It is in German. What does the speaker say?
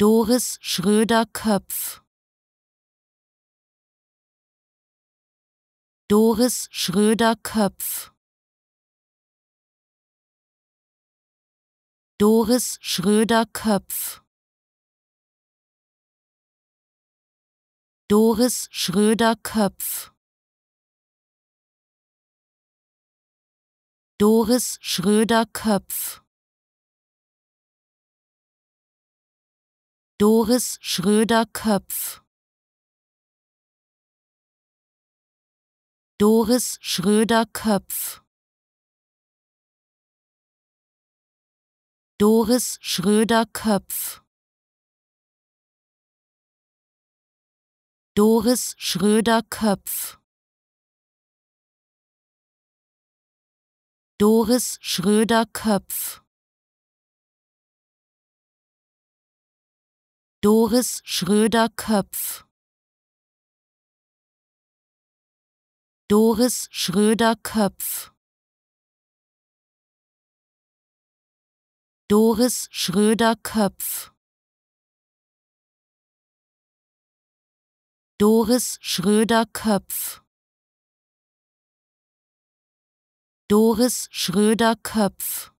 Doris Schröder-Köpf Doris Schröder-Köpf Doris Schröder-Köpf Doris Schröder-Köpf Doris Schröder-Köpf Doris Schröder-Köpf Doris Schröder-Köpf Doris Schröder-Köpf Doris Schröder-Köpf Doris Schröder-Köpf Doris Schröder-Köpf Doris Schröder-Köpf Doris Schröder-Köpf Doris Schröder-Köpf Doris Schröder-Köpf